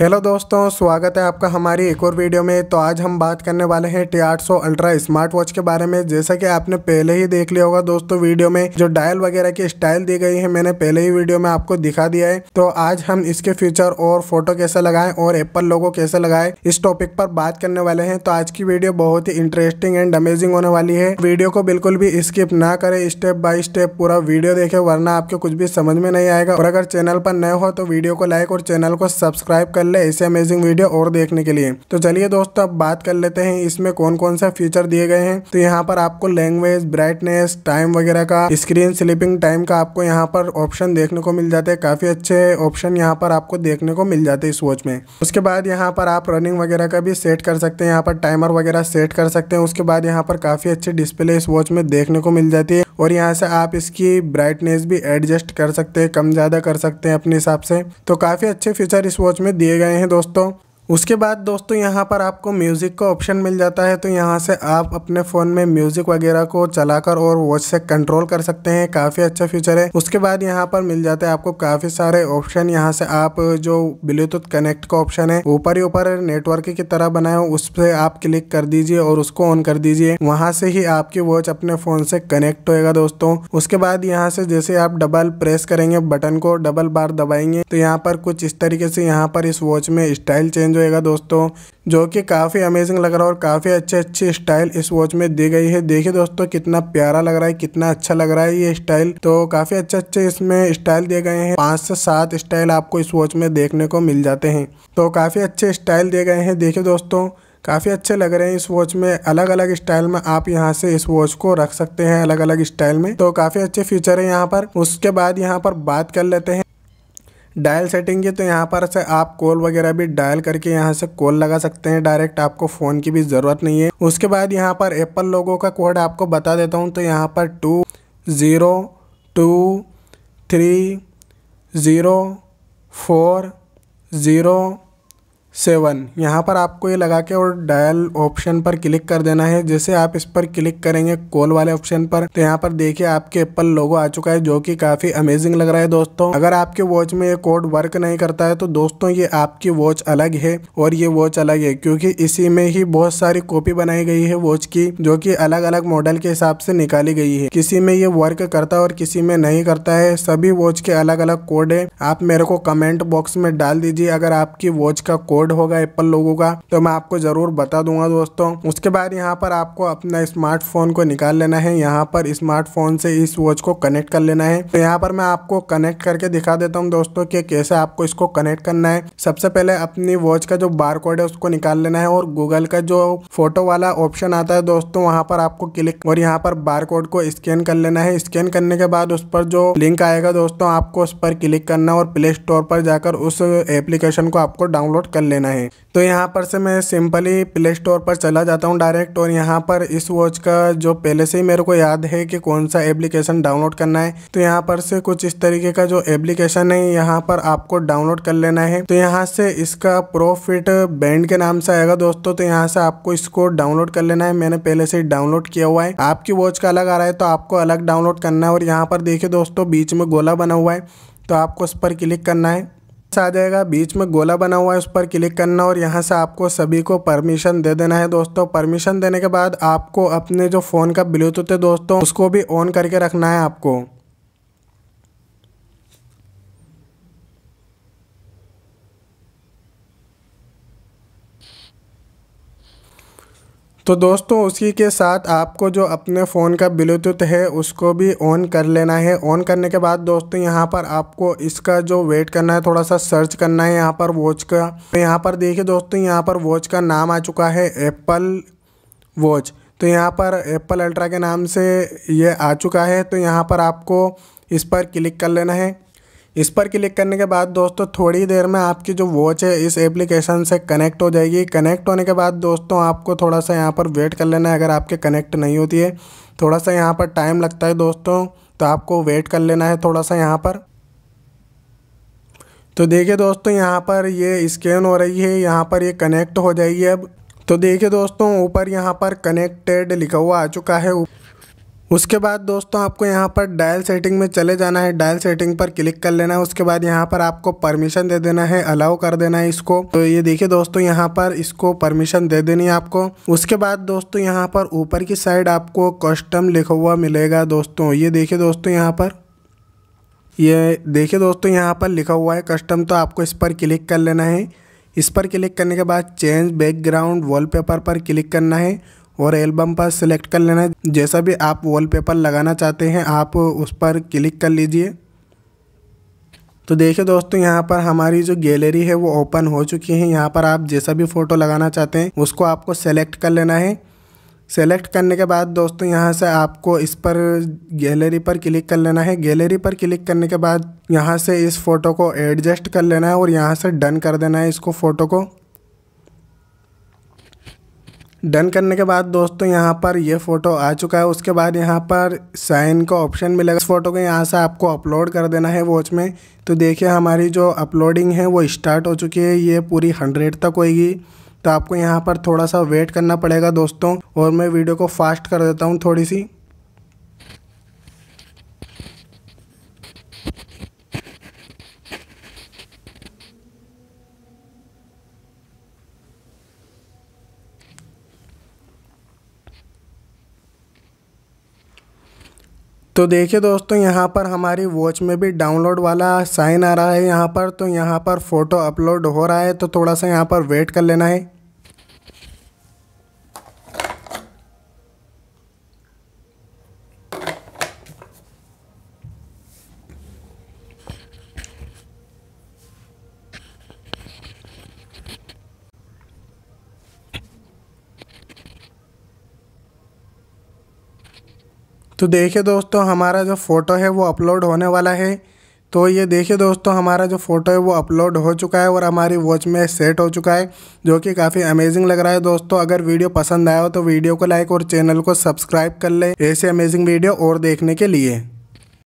hello दोस्तों स्वागत है आपका हमारी एक और वीडियो में तो आज हम बात करने वाले हैं टी आठ सौ अल्ट्रा स्मार्ट वॉच के बारे में जैसा कि आपने पहले ही देख लिया होगा दोस्तों वीडियो में जो डायल वगैरह की स्टाइल दी गई है मैंने पहले ही वीडियो में आपको दिखा दिया है तो आज हम इसके फीचर और फोटो कैसे लगाएं और एप्पल लोगो कैसे लगाए इस टॉपिक पर बात करने वाले हैं तो आज की वीडियो बहुत ही इंटरेस्टिंग एंड अमेजिंग होने वाली है वीडियो को बिल्कुल भी स्किप ना करे स्टेप बाय स्टेप पूरा वीडियो देखे वरना आपको कुछ भी समझ में नहीं आएगा और अगर चैनल पर नए हो तो वीडियो को लाइक और चैनल को सब्सक्राइब कर कर लें ऐसे अमेजिंग वीडियो और देखने के लिए तो चलिए दोस्तों अब बात कर लेते हैं इसमें कौन कौन सा फीचर दिए गए हैं तो यहाँ पर आपको लैंग्वेज ब्राइटनेस टाइम वगैरह का स्क्रीन स्लीपिंग टाइम का आपको यहाँ पर ऑप्शन देखने को मिल जाते हैं काफी अच्छे ऑप्शन यहाँ पर आपको देखने को मिल जाते हैं इस वॉच में उसके बाद यहाँ पर आप रनिंग वगैरह का भी सेट कर सकते हैं यहाँ पर टाइमर वगैरह सेट कर सकते हैं उसके बाद यहाँ पर काफी अच्छे डिस्प्ले इस वॉच में देखने को मिल जाती है और यहाँ से आप इसकी ब्राइटनेस भी एडजस्ट कर सकते हैं कम ज़्यादा कर सकते हैं अपने हिसाब से तो काफ़ी अच्छे फीचर इस वॉच में दिए गए हैं दोस्तों उसके बाद दोस्तों यहाँ पर आपको म्यूज़िक का ऑप्शन मिल जाता है तो यहाँ से आप अपने फ़ोन में म्यूज़िक वगैरह को चलाकर और वॉच से कंट्रोल कर सकते हैं काफ़ी अच्छा फीचर है उसके बाद यहाँ पर मिल जाता है आपको काफ़ी सारे ऑप्शन यहाँ से आप जो ब्लूटूथ कनेक्ट का ऑप्शन है ऊपर ही ऊपर नेटवर्क की तरह बनाए उस पर आप क्लिक कर दीजिए और उसको ऑन कर दीजिए वहाँ से ही आपकी वॉच अपने फ़ोन से कनेक्ट होएगा दोस्तों उसके बाद यहाँ से जैसे आप डबल प्रेस करेंगे बटन को डबल बार दबाएंगे तो यहाँ पर कुछ इस तरीके से यहाँ पर इस वॉच में स्टाइल चेंज होएगा दोस्तों जो कि काफ़ी अमेजिंग लग रहा है और काफ़ी अच्छे अच्छे स्टाइल इस वॉच में दी गई है देखिए दोस्तों कितना प्यारा लग रहा है कितना अच्छा लग रहा है ये स्टाइल तो काफ़ी अच्छे अच्छे इसमें स्टाइल दिए गए हैं पाँच से सात स्टाइल आपको इस वॉच में देखने को मिल जाते हैं तो काफ़ी अच्छे स्टाइल दिए गए हैं देखिए दोस्तों काफ़ी अच्छे लग रहे हैं इस वॉच में अलग अलग स्टाइल में आप यहाँ से इस वॉच को रख सकते हैं अलग अलग स्टाइल में तो काफ़ी अच्छे फीचर है यहाँ पर उसके बाद यहाँ पर बात कर लेते हैं डायल सेटिंग की तो यहाँ पर से आप कॉल वगैरह भी डायल करके यहाँ से कॉल लगा सकते हैं डायरेक्ट आपको फ़ोन की भी ज़रूरत नहीं है उसके बाद यहाँ पर एप्पल लोगों का कोड आपको बता देता हूँ तो यहाँ पर two zero two three zero four zero seven यहाँ पर आपको ये लगा के और डायल ऑप्शन पर क्लिक कर देना है जैसे आप इस पर क्लिक करेंगे कॉल वाले ऑप्शन पर तो यहाँ पर देखिए आपके एप्पल लोगो आ चुका है जो कि काफ़ी अमेजिंग लग रहा है दोस्तों अगर आपके वॉच में ये कोड वर्क नहीं करता है तो दोस्तों ये आपकी वॉच अलग है और ये वॉच अलग है क्योंकि इसी में ही बहुत सारी कॉपी बनाई गई है वॉच की जो की अलग अलग मॉडल के हिसाब से निकाली गई है किसी में ये वर्क करता है और किसी में नहीं करता है सभी वॉच के अलग अलग कोड है आप मेरे को कमेंट बॉक्स में डाल दीजिए अगर आपकी वॉच का कोड कीबोर्ड होगा एप्पल लोगों का तो मैं आपको ज़रूर बता दूंगा दोस्तों उसके बाद यहाँ पर आपको अपना स्मार्टफोन को निकाल लेना है यहाँ पर स्मार्टफोन से इस वॉच को कनेक्ट कर लेना है तो यहाँ पर मैं आपको कनेक्ट करके दिखा देता हूँ दोस्तों की कैसे आपको इसको कनेक्ट करना है सबसे पहले अपनी वॉच का जो बार कोड है उसको निकाल लेना है और गूगल का जो फोटो वाला ऑप्शन आता है दोस्तों वहाँ पर आपको क्लिक और यहाँ पर बार कोड को स्कैन कर लेना है स्कैन करने के बाद उस पर जो लिंक आएगा दोस्तों आपको उस पर क्लिक करना और प्ले स्टोर पर जाकर उस एप्लीकेशन को आपको डाउनलोड कर लेना लेना है तो यहाँ पर से मैं सिंपली प्ले स्टोर पर चला जाता हूँ डायरेक्ट और यहाँ पर इस वॉच का जो पहले से ही मेरे को याद है कि कौन सा एप्लीकेशन डाउनलोड करना है तो यहाँ पर से कुछ इस तरीके का जो एप्लीकेशन है यहाँ पर आपको डाउनलोड कर लेना है तो यहाँ से इसका प्रोफिट बैंड के नाम से आएगा दोस्तों तो यहाँ से आपको इसको डाउनलोड कर लेना है मैंने पहले से डाउनलोड किया हुआ है आपकी वॉच का अलग आ रहा है तो आपको अलग डाउनलोड करना है और यहाँ पर देखिए दोस्तों बीच में गोला बना हुआ है तो आपको उस पर क्लिक करना है आ जाएगा बीच में गोला बना हुआ है उस पर क्लिक करना और यहाँ से आपको सभी को परमिशन दे देना है दोस्तों परमिशन देने के बाद आपको अपने जो फ़ोन का ब्लूटूथ है दोस्तों उसको भी ऑन करके रखना है आपको तो दोस्तों उसी के साथ आपको जो अपने फ़ोन का ब्लूटूथ है उसको भी ऑन कर लेना है ऑन करने के बाद दोस्तों यहाँ पर आपको इसका जो वेट करना है थोड़ा सा सर्च करना है यहाँ पर वॉच का तो यहाँ पर देखिए दोस्तों यहाँ पर वॉच का नाम आ चुका है एप्पल वॉच तो यहाँ पर एप्पल अल्ट्रा के नाम से ये आ चुका है तो यहाँ पर आपको इस पर क्लिक कर लेना है इस पर क्लिक करने के बाद दोस्तों थोड़ी देर में आपकी जो वॉच है इस एप्लीकेशन से कनेक्ट हो जाएगी कनेक्ट होने के बाद दोस्तों आपको थोड़ा सा यहाँ पर वेट कर लेना है अगर आपके कनेक्ट नहीं होती है थोड़ा सा यहाँ पर टाइम लगता है दोस्तों तो आपको वेट कर लेना है थोड़ा सा यहाँ पर तो देखिए दोस्तों यहाँ पर ये स्कैन हो रही है यहाँ पर ये कनेक्ट हो जाएगी अब तो देखिए दोस्तों ऊपर यहाँ पर कनेक्टेड लिखा हुआ आ चुका है उसके बाद दोस्तों आपको यहाँ पर डायल सेटिंग में चले जाना है डायल सेटिंग पर क्लिक कर लेना है उसके बाद यहाँ पर आपको परमिशन दे देना है अलाउ कर देना है इसको तो ये देखिए दोस्तों यहाँ पर इसको परमिशन दे देनी है आपको उसके बाद दोस्तों यहाँ पर ऊपर की साइड आपको कस्टम लिखा हुआ मिलेगा दोस्तों ये देखिए दोस्तों यहाँ पर ये देखिए दोस्तों यहाँ पर लिखा हुआ है कस्टम तो आपको इस पर क्लिक कर लेना है इस पर क्लिक करने के बाद चेंज बैकग्राउंड वॉलपेपर पर क्लिक करना है और एल्बम पर सिलेक्ट कर लेना है जैसा भी आप वॉलपेपर लगाना चाहते हैं आप उस पर क्लिक कर लीजिए तो देखिए दोस्तों यहाँ पर हमारी जो गैलरी है वो ओपन हो चुकी है यहाँ पर आप जैसा भी फ़ोटो लगाना चाहते हैं उसको आपको सेलेक्ट कर लेना है सेलेक्ट करने के बाद दोस्तों यहाँ से आपको इस पर गैलरी पर क्लिक कर लेना है गैलरी पर क्लिक करने के बाद यहाँ से इस फ़ोटो को एडजस्ट कर लेना है और यहाँ से डन कर देना है इसको फ़ोटो को डन करने के बाद दोस्तों यहाँ पर ये फ़ोटो आ चुका है उसके बाद यहाँ पर साइन का ऑप्शन मिलेगा इस फ़ोटो को यहाँ से आपको अपलोड कर देना है वॉच में तो देखिए हमारी जो अपलोडिंग है वो स्टार्ट हो चुकी है ये पूरी हंड्रेड तक होएगी तो आपको यहाँ पर थोड़ा सा वेट करना पड़ेगा दोस्तों और मैं वीडियो को फास्ट कर देता हूँ थोड़ी सी तो देखिए दोस्तों यहाँ पर हमारी वॉच में भी डाउनलोड वाला साइन आ रहा है यहाँ पर तो यहाँ पर फ़ोटो अपलोड हो रहा है तो थोड़ा सा यहाँ पर वेट कर लेना है तो देखिए दोस्तों हमारा जो फ़ोटो है वो अपलोड होने वाला है तो ये देखिए दोस्तों हमारा जो फ़ोटो है वो अपलोड हो चुका है और हमारी वॉच में सेट हो चुका है जो कि काफ़ी अमेजिंग लग रहा है दोस्तों अगर वीडियो पसंद आया हो तो वीडियो को लाइक और चैनल को सब्सक्राइब कर ले ऐसे अमेजिंग वीडियो और देखने के लिए